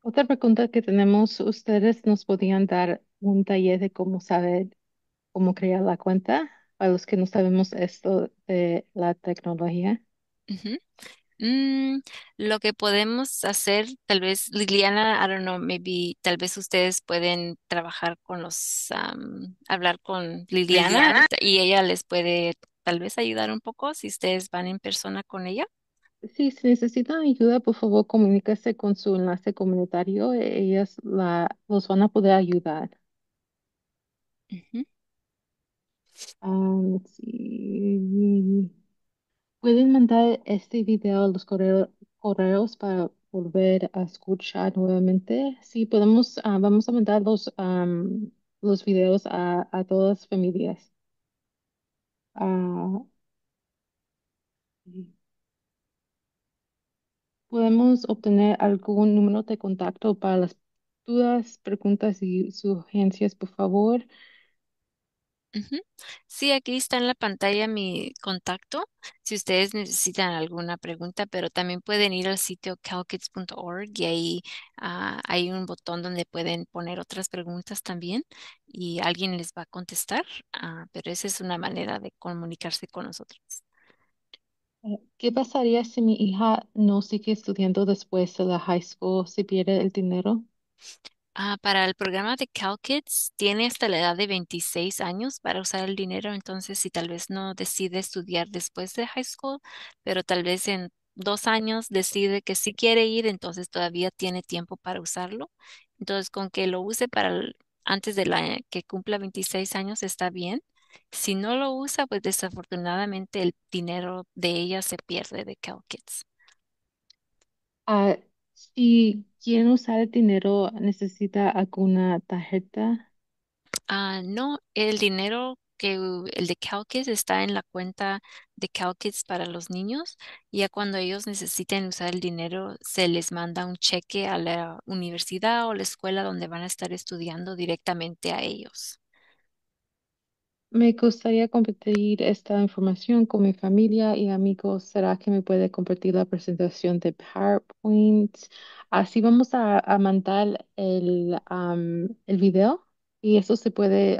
[SPEAKER 1] Otra pregunta que tenemos, ¿ustedes nos podían dar un taller de cómo saber cómo crear la cuenta para los que no sabemos esto de la tecnología?
[SPEAKER 2] Mm, lo que podemos hacer, tal vez, Liliana, I don't know, maybe, tal vez ustedes pueden trabajar con los, hablar con Liliana y ella les puede tal vez ayudar un poco si ustedes van en persona con ella.
[SPEAKER 1] Sí, si necesitan ayuda, por favor, comuníquese con su enlace comunitario. E-, ellas la, los van a poder ayudar. Um, let's Pueden mandar este video a los correos para volver a escuchar nuevamente. Sí, podemos, ah, vamos a mandar los, los videos a, todas las familias. Ah, podemos obtener algún número de contacto para las dudas, preguntas y sugerencias, por favor.
[SPEAKER 2] Sí, aquí está en la pantalla mi contacto. Si ustedes necesitan alguna pregunta, pero también pueden ir al sitio calkids.org y ahí ah, hay un botón donde pueden poner otras preguntas también y alguien les va a contestar. Ah, pero esa es una manera de comunicarse con nosotros.
[SPEAKER 1] Eh, ¿Qué pasaría si mi hija no sigue estudiando después de la high school si pierde el dinero?
[SPEAKER 2] Ah, para el programa de Kids, tiene hasta la edad de 26 años para usar el dinero, entonces si tal vez no decide estudiar después de high school, pero tal vez en dos años decide que sí quiere ir, entonces todavía tiene tiempo para usarlo. Entonces con que lo use para antes de que cumpla 26 años está bien. Si no lo usa, pues desafortunadamente el dinero de ella se pierde de CalKids.
[SPEAKER 1] Ah, sí ¿Quién usar el dinero? ¿Necesita alguna tarjeta?
[SPEAKER 2] Ah, no, el dinero que el de CalKids está en la cuenta de CalKids para los niños. y Ya cuando ellos necesiten usar el dinero, se les manda un cheque a la universidad o la escuela donde van a estar estudiando directamente a ellos.
[SPEAKER 1] Me gustaría compartir esta información con mi familia y amigos. ¿Será que me puede compartir la presentación de PowerPoint? Así vamos a, mandar el, el video y eso se puede,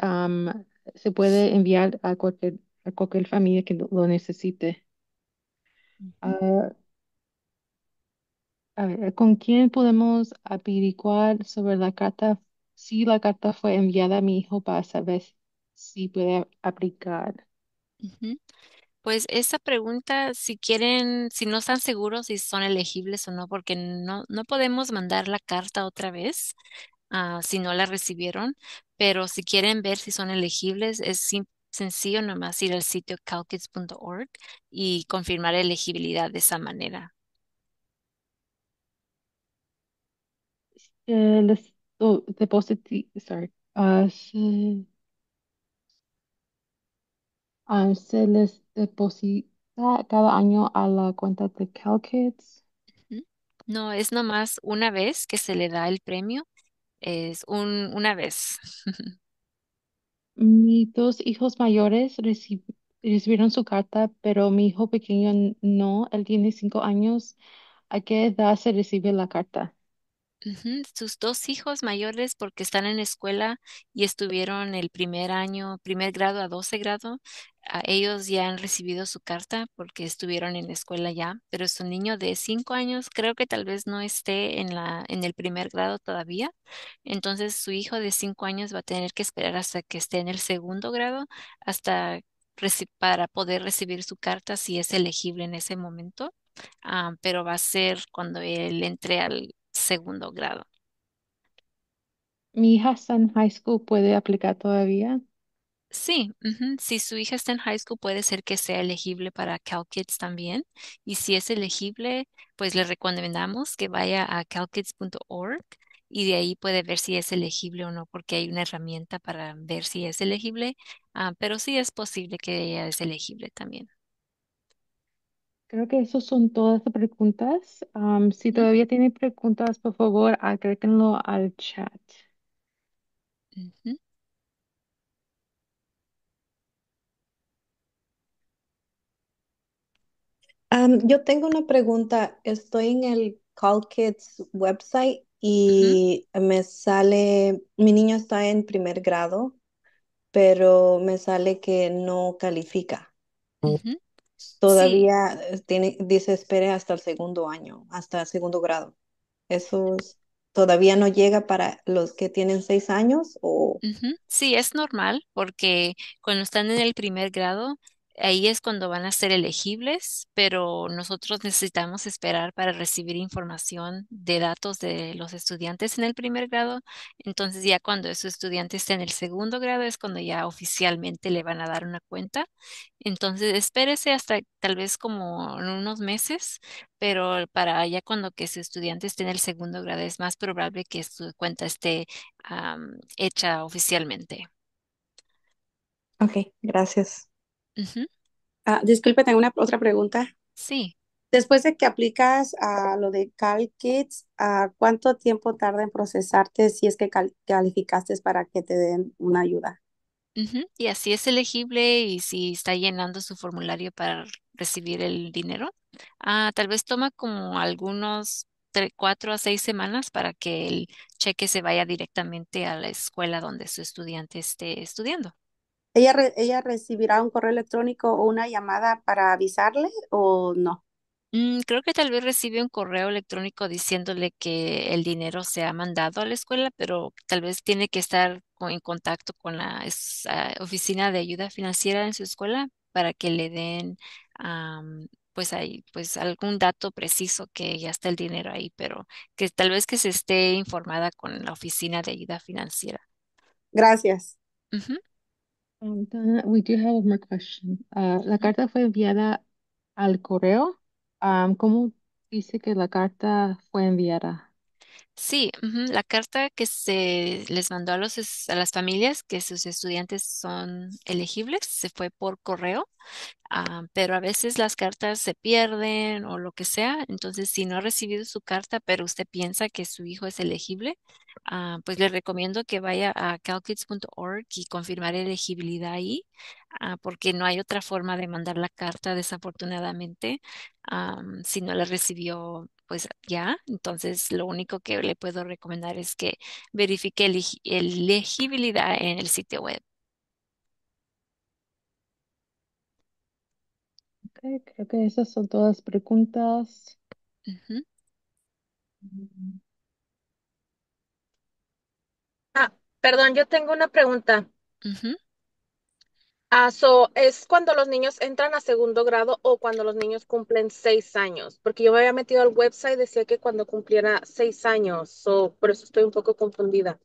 [SPEAKER 1] se puede enviar a cualquier, a cualquier familia que lo necesite. Ah, a ver, ¿con quién podemos averiguar sobre la carta? Si la carta fue enviada a mi hijo para saber Sí, puede aplicar.
[SPEAKER 2] Pues esa pregunta, si quieren, si no están seguros si son elegibles o no, porque no, no podemos mandar la carta otra vez, ah, si no la recibieron, pero si quieren ver si son elegibles, es sencillo nomás ir al sitio calkids.org y confirmar elegibilidad de esa manera.
[SPEAKER 1] Eh, oh, sorry. Ah, sí. Ah, se les deposita cada año a la cuenta de CalKids.
[SPEAKER 2] No, es nomás una vez que se le da el premio. Es un, una vez.
[SPEAKER 1] Mis dos hijos mayores recibieron su carta, pero mi hijo pequeño no, él tiene cinco años. ¿A qué edad se recibe la carta?
[SPEAKER 2] Sus dos hijos mayores porque están en escuela y estuvieron el primer año, primer grado a doce grado, ellos ya han recibido su carta porque estuvieron en la escuela ya, pero su niño de cinco años creo que tal vez no esté en la, en el primer grado todavía, entonces su hijo de cinco años va a tener que esperar hasta que esté en el segundo grado hasta para poder recibir su carta si es elegible en ese momento, ah, pero va a ser cuando él entre al segundo grado.
[SPEAKER 1] ¿Mi hija está en high school? ¿Puede aplicar todavía?
[SPEAKER 2] Sí, Si su hija está en high school, puede ser que sea elegible para CalKids también. Y si es elegible, pues le recomendamos que vaya a calkids.org y de ahí puede ver si es elegible o no, porque hay una herramienta para ver si es elegible. Ah, pero sí es posible que ella es elegible también.
[SPEAKER 1] Creo que esas son todas las preguntas. si todavía tienen preguntas, por favor, agréguenlo al chat.
[SPEAKER 4] yo tengo una pregunta. Estoy en el Call Kids website y me sale, mi niño está en primer grado, pero me sale que no califica. Todavía eh, tiene, dice espere hasta el segundo año, hasta el segundo grado. Eso todavía no llega para los que tienen seis años o...
[SPEAKER 2] Sí, es normal porque cuando están en el primer grado Ahí es cuando van a ser elegibles, pero nosotros necesitamos esperar para recibir información de datos de los estudiantes en el primer grado. Entonces ya cuando ese estudiante esté en el segundo grado es cuando ya oficialmente le van a dar una cuenta. Entonces espérese hasta tal vez como unos meses, pero para ya cuando que ese estudiante esté en el segundo grado es más probable que su cuenta esté hecha oficialmente.
[SPEAKER 4] Ok, gracias mhm Ah, disculpe, tengo una otra pregunta. Sí. Después de que aplicas a lo de Cal Kids, ¿cuánto tiempo tarda en procesarte si es que calificaste para que te den una ayuda?
[SPEAKER 2] Y así es elegible y si está llenando su formulario para recibir el dinero, ah, tal vez toma como algunos cuatro a seis semanas para que el cheque se vaya directamente a la escuela donde su estudiante esté estudiando.
[SPEAKER 4] ¿Ella, ella recibirá un correo electrónico o una llamada para avisarle o no?
[SPEAKER 2] Mm, creo que tal vez recibe un correo electrónico diciéndole que el dinero se ha mandado a la escuela, pero tal vez tiene que estar en contacto con la ah, oficina de ayuda financiera en su escuela para que le den pues pues algún dato preciso que ya está el dinero ahí, pero que tal vez que se esté informada con la oficina de ayuda financiera.
[SPEAKER 4] Gracias
[SPEAKER 1] we do have one more question. Ah, la carta fue enviada al correo. Ah, ¿cómo dice que la carta fue enviada?
[SPEAKER 2] Sí, La carta que se les mandó a los a las familias que sus estudiantes son elegibles se fue por correo, ah, pero a veces las cartas se pierden o lo que sea. Entonces, si no ha recibido su carta, pero usted piensa que su hijo es elegible, ah, pues le recomiendo que vaya a calkids.org y confirmar elegibilidad ahí, ah, porque no hay otra forma de mandar la carta, desafortunadamente, si no la recibió pues ya, entonces lo único que le puedo recomendar es que verifique elegibilidad en el sitio web. Okay,
[SPEAKER 1] creo que esas son todas preguntas. Mm.
[SPEAKER 4] Ah, perdón, yo tengo una pregunta. Ah, so, es cuando los niños entran a segundo grado o cuando los niños cumplen seis años, porque yo me había metido al website y decía que cuando cumpliera seis años, so, por eso estoy un poco confundida.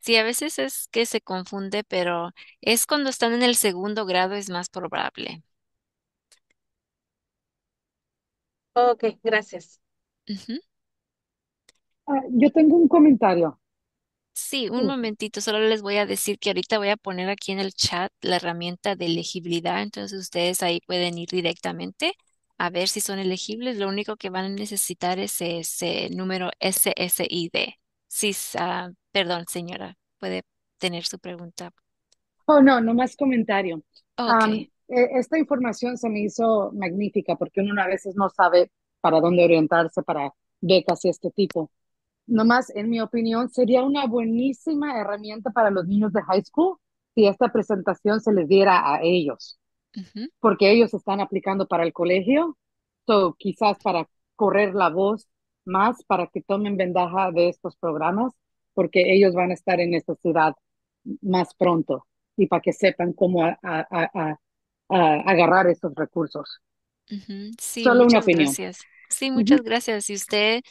[SPEAKER 2] Sí, a veces es que se confunde, pero es cuando están en el segundo grado es más probable. Ok, gracias.
[SPEAKER 5] Ah, yo tengo un comentario.
[SPEAKER 2] Sí, un momentito, solo les voy a decir que ahorita voy a poner aquí en el chat la herramienta de elegibilidad, entonces ustedes ahí pueden ir directamente a ver si son elegibles. Lo único que van a necesitar es ese número SSID. Sí, ah, perdón, señora, puede tener su pregunta.
[SPEAKER 5] Oh, no, no más comentario. E, esta información se me hizo magnífica porque uno a veces no sabe para dónde orientarse para becas y este tipo nomás, en mi opinión, sería una buenísima herramienta para los niños de high school si esta presentación se les diera a ellos, porque ellos están aplicando para el colegio, so quizás para correr la voz más, para que tomen ventaja de estos programas, porque ellos van a estar en esta ciudad más pronto y para que sepan cómo a, agarrar esos recursos.
[SPEAKER 2] sí, Solo una Gracias. Sí, muchas gracias. Y usted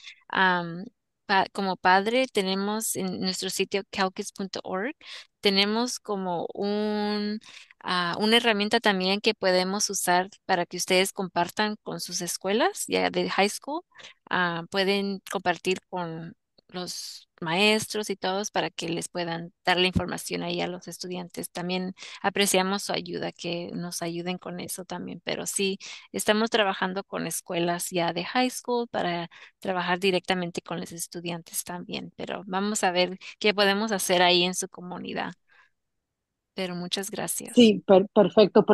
[SPEAKER 2] como padre tenemos en nuestro sitio calculus.org, tenemos como un, ah, una herramienta también que podemos usar para que ustedes compartan con sus escuelas, ya de high school, ah, pueden compartir con los maestros y todos para que les puedan dar la información ahí a los estudiantes. También apreciamos su ayuda, que nos ayuden con eso también, pero sí, estamos trabajando con escuelas ya de high school para trabajar directamente con los estudiantes también, pero vamos a ver qué podemos hacer ahí en su comunidad. Pero muchas gracias.
[SPEAKER 5] Sí, perfecto.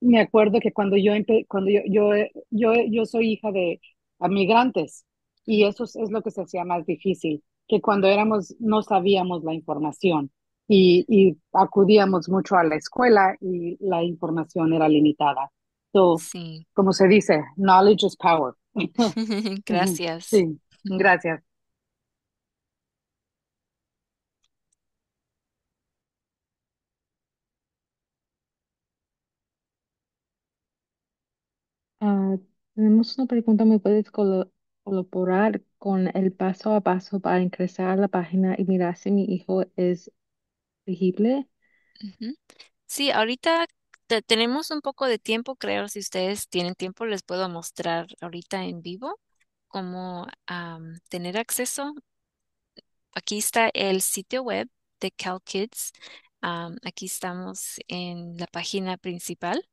[SPEAKER 5] me acuerdo que cuando yo, cuando yo, eh, yo, yo, soy hija de migrantes y eso es lo que se hacía más difícil que cuando éramos no sabíamos la información y, y acudíamos mucho a la escuela y la información era limitada. So, Como se dice, knowledge is power.
[SPEAKER 2] gracias. Sí, gracias.
[SPEAKER 1] Ah, tenemos una pregunta, ¿me puedes colaborar con el paso a paso para ingresar a la página y mirar si mi hijo es elegible.
[SPEAKER 2] Sí, ahorita tenemos un poco de tiempo, creo, si ustedes tienen tiempo, les puedo mostrar ahorita en vivo cómo tener acceso. Aquí está el sitio web de Cal Kids. aquí estamos en la página principal,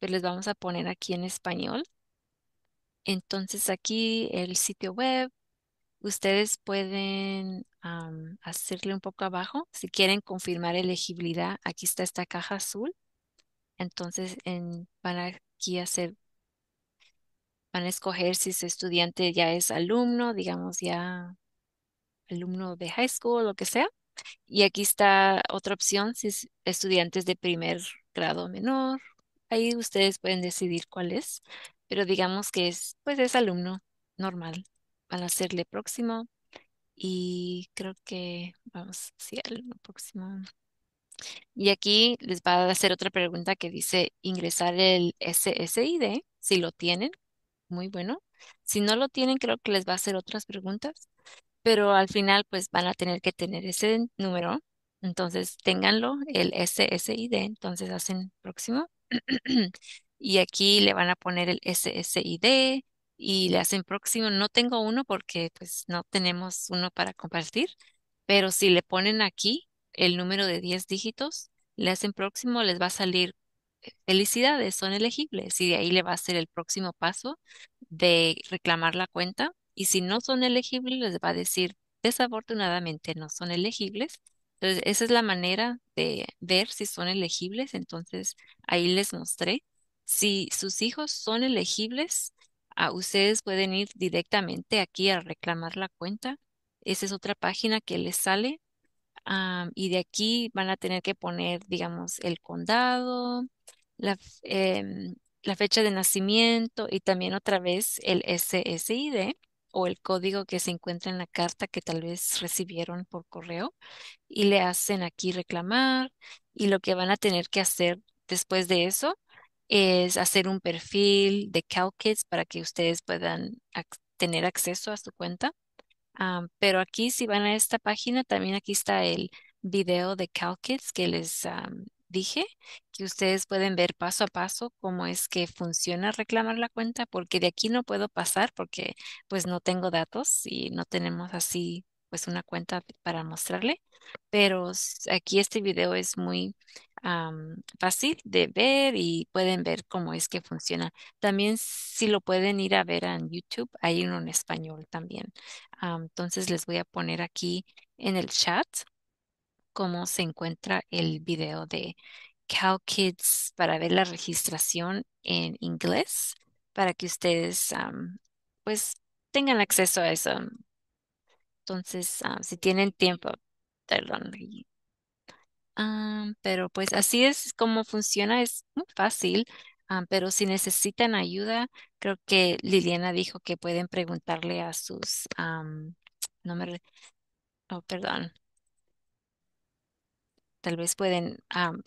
[SPEAKER 2] pero les vamos a poner aquí en español. Entonces aquí el sitio web, ustedes pueden hacerle un poco abajo. Si quieren confirmar elegibilidad, aquí está esta caja azul. Entonces en, van aquí a hacer, van a escoger si ese estudiante ya es alumno, digamos ya alumno de high school, lo que sea. Y aquí está otra opción, si es estudiantes de primer grado menor. Ahí ustedes pueden decidir cuál es pero digamos que es, pues es alumno normal Van a hacerle próximo y creo que vamos, sí, alumno próximo. Y aquí les va a hacer otra pregunta que dice ingresar el SSID, si lo tienen, muy bueno. Si no lo tienen, creo que les va a hacer otras preguntas, pero al final pues van a tener que tener ese número. Entonces, ténganlo, el SSID, entonces hacen próximo. y aquí le van a poner el SSID y le hacen próximo. No tengo uno porque pues no tenemos uno para compartir, pero si le ponen aquí el número de 10 dígitos, le hacen próximo, les va a salir eh, felicidades, son elegibles y de ahí le va a ser el próximo paso de reclamar la cuenta y si no son elegibles les va a decir desafortunadamente no son elegibles. Entonces, esa es la manera de ver si son elegibles. Entonces, ahí les mostré. Si sus hijos son elegibles, ah, ustedes pueden ir directamente aquí a reclamar la cuenta. Esa es otra página que les sale. y de aquí van a tener que poner, digamos, el condado, la, em, la fecha de nacimiento y también otra vez el SSID o el código que se encuentra en la carta que tal vez recibieron por correo y le hacen aquí reclamar y lo que van a tener que hacer después de eso es hacer un perfil de CalKids para que ustedes puedan tener acceso a su cuenta. Ah, pero aquí, si van a esta página, también aquí está el video de CalKids que les ah, dije, que ustedes pueden ver paso a paso cómo es que funciona reclamar la cuenta, porque de aquí no puedo pasar porque pues no tengo datos y no tenemos así pues una cuenta para mostrarle, pero aquí este video es muy fácil de ver y pueden ver cómo es que funciona. También si lo pueden ir a ver en YouTube, hay uno en español también. entonces les voy a poner aquí en el chat cómo se encuentra el video de Kids para ver la registración en inglés, para que ustedes pues tengan acceso a eso entonces, ah, si tienen tiempo, perdón. Ah, pero pues así es como funciona, es muy fácil. Ah, pero si necesitan ayuda, creo que Liliana dijo que pueden preguntarle a sus, no me, oh, perdón, tal vez pueden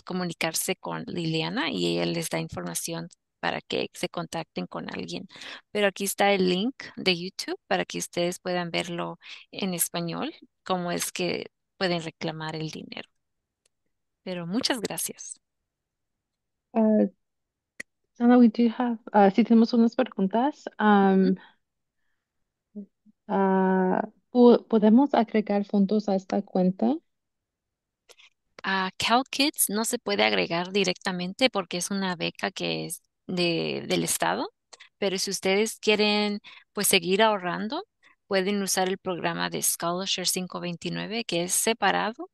[SPEAKER 2] comunicarse con Liliana y ella les da información para que se contacten con alguien. Pero aquí está el link de YouTube para que ustedes puedan verlo en español, cómo es que pueden reclamar el dinero. Pero muchas gracias.
[SPEAKER 1] Uh, tenemos unas preguntas. Ah, ¿Podemos agregar fondos a esta cuenta?
[SPEAKER 2] A CalKids no se puede agregar directamente porque es una beca que es, de, del Estado, pero si ustedes quieren pues seguir ahorrando, pueden usar el programa de Scholarship 529 que es separado,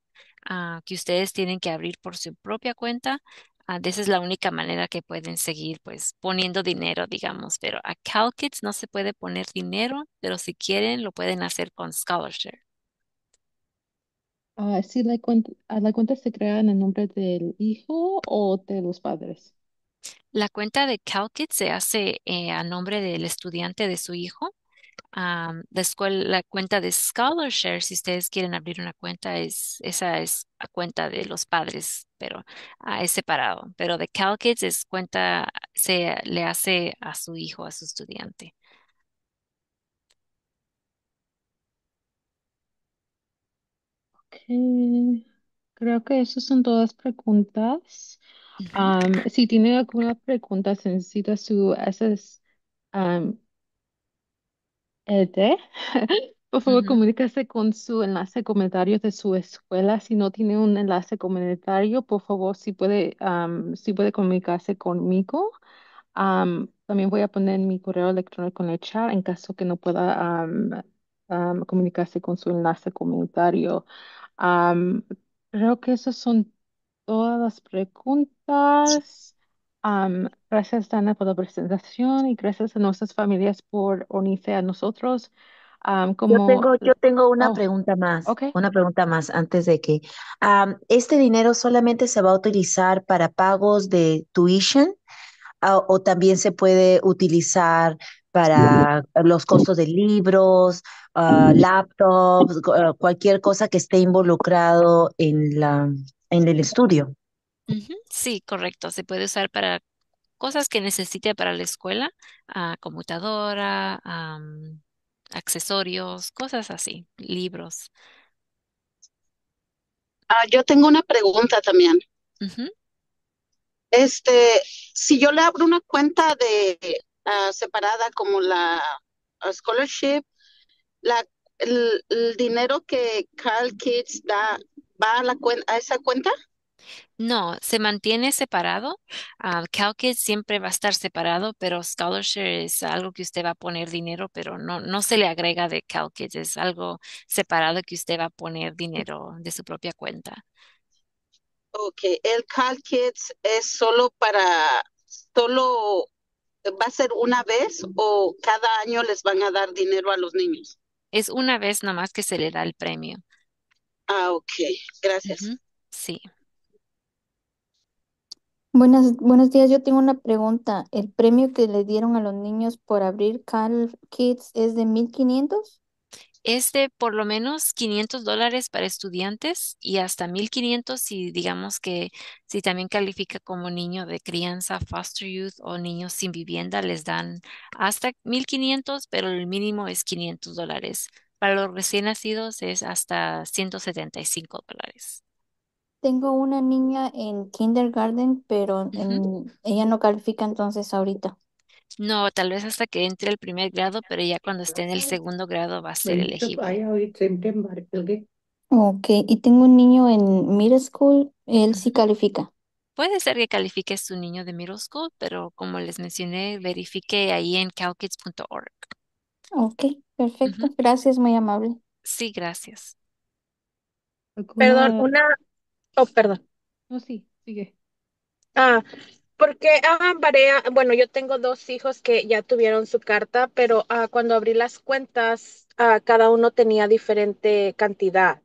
[SPEAKER 2] ah, que ustedes tienen que abrir por su propia cuenta. Ah, esa es la única manera que pueden seguir pues poniendo dinero, digamos, pero a CalKids no se puede poner dinero, pero si quieren lo pueden hacer con Scholarship.
[SPEAKER 1] Ah, la cuenta, ¿la cuenta se crea en el nombre del hijo o de los padres?
[SPEAKER 2] La cuenta de CalKit se hace eh, a nombre del estudiante de su hijo. la, cuenta de Scholarshare, si ustedes quieren abrir una cuenta, es, esa es a cuenta de los padres, pero ah, es separado. Pero de CalKids es cuenta, se le hace a su hijo, a su estudiante.
[SPEAKER 1] Ok, Creo que esas son todas preguntas si tiene alguna pregunta, se necesita su SS, Por favor, comuníquese con su enlace comentarios de su escuela. Si no tiene un enlace comentario, por favor, si puede, si puede comunicarse conmigo. también voy a poner mi correo electrónico en el chat en caso que no pueda comunicarse con su enlace comentario. Um, creo que esas son todas las preguntas gracias, Dana, por la presentación y gracias a nuestras familias por unirse a nosotros. Yo tengo,
[SPEAKER 4] yo tengo una oh, pregunta más, una pregunta más antes de que, ¿este dinero solamente se va a utilizar para pagos de tuition ah, o también se puede utilizar para los costos de libros, ah, laptops, ah, cualquier cosa que esté involucrado en la, en el estudio?
[SPEAKER 2] Sí, correcto. Se puede usar para cosas que necesite para la escuela, computadora, mm, accesorios, cosas así, libros. Ah,
[SPEAKER 4] yo tengo una pregunta también. Este, si yo le abro una cuenta de ah, separada como la ah, scholarship, la, el, dinero que Carl Kids da va a la a esa cuenta.
[SPEAKER 2] No, se mantiene separado. Ah, CalKids siempre va a estar separado, pero Scholarship es algo que usted va a poner dinero, pero no, no se le agrega de CalKids, es algo separado que usted va a poner dinero de su propia cuenta.
[SPEAKER 4] Okay, el CalKids es solo para, solo va a ser una vez o cada año les van a dar dinero a los niños.
[SPEAKER 2] Es una vez nomás que se le da el premio. Ah, ok, gracias. Sí.
[SPEAKER 4] Buenas, buenos días, yo tengo una pregunta. ¿El premio que le dieron a los niños por abrir Cal Kids es de 1500?
[SPEAKER 2] Es de por lo menos 500 dólares para estudiantes y hasta 1500 si digamos que si también califica como niño de crianza, foster youth o niños sin vivienda, les dan hasta 1500, pero el mínimo es 500 dólares. Para los recién nacidos es hasta 175 dólares.
[SPEAKER 4] Tengo una niña en kindergarten, pero ella no califica entonces ahorita.
[SPEAKER 2] No, tal vez hasta que entre el primer grado, pero ya cuando esté en el segundo grado va a ser elegible.
[SPEAKER 4] Ok, y tengo un niño en middle school, él sí califica.
[SPEAKER 2] Puede ser que califique su niño de middle school, pero como les mencioné, verifique ahí en calkids.org.
[SPEAKER 4] Ok, perfecto. Gracias, muy amable.
[SPEAKER 2] Sí, gracias. Perdón, una, Oh, perdón.
[SPEAKER 1] No, sí, sigue.
[SPEAKER 4] Ah, porque ah, bueno, yo tengo dos hijos que ya tuvieron su carta, pero ah, cuando abrí las cuentas, a ah, cada uno tenía diferente cantidad.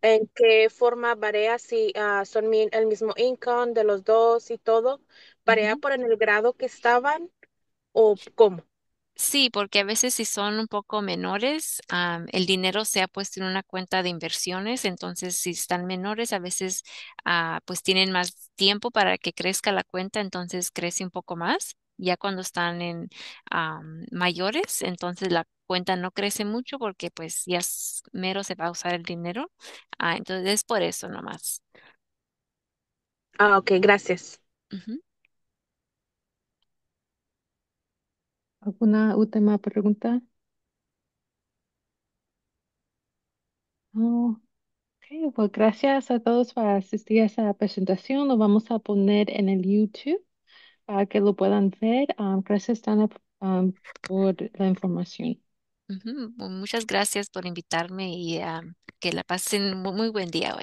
[SPEAKER 4] ¿En qué forma varía si ah, son el mismo income de los dos y todo? ¿Varea por en el grado que estaban
[SPEAKER 2] o cómo? Sí, porque a veces si son un poco menores, el dinero se ha puesto en una cuenta de inversiones, entonces si están menores, a veces ah, pues tienen más tiempo para que crezca la cuenta, entonces crece un poco más. Ya cuando están en mayores, entonces la cuenta no crece mucho porque pues ya es- mero se va a usar el dinero. Ah, entonces es por eso nomás. Ah, ok, gracias.
[SPEAKER 1] ¿Alguna última pregunta? Pues gracias a todos por asistir a esa presentación. Lo vamos a poner en el YouTube para que lo puedan ver. Ah, gracias, Dana, ah, por la información.
[SPEAKER 2] Pues muchas gracias por invitarme y ah, que la pasen muy buen día hoy.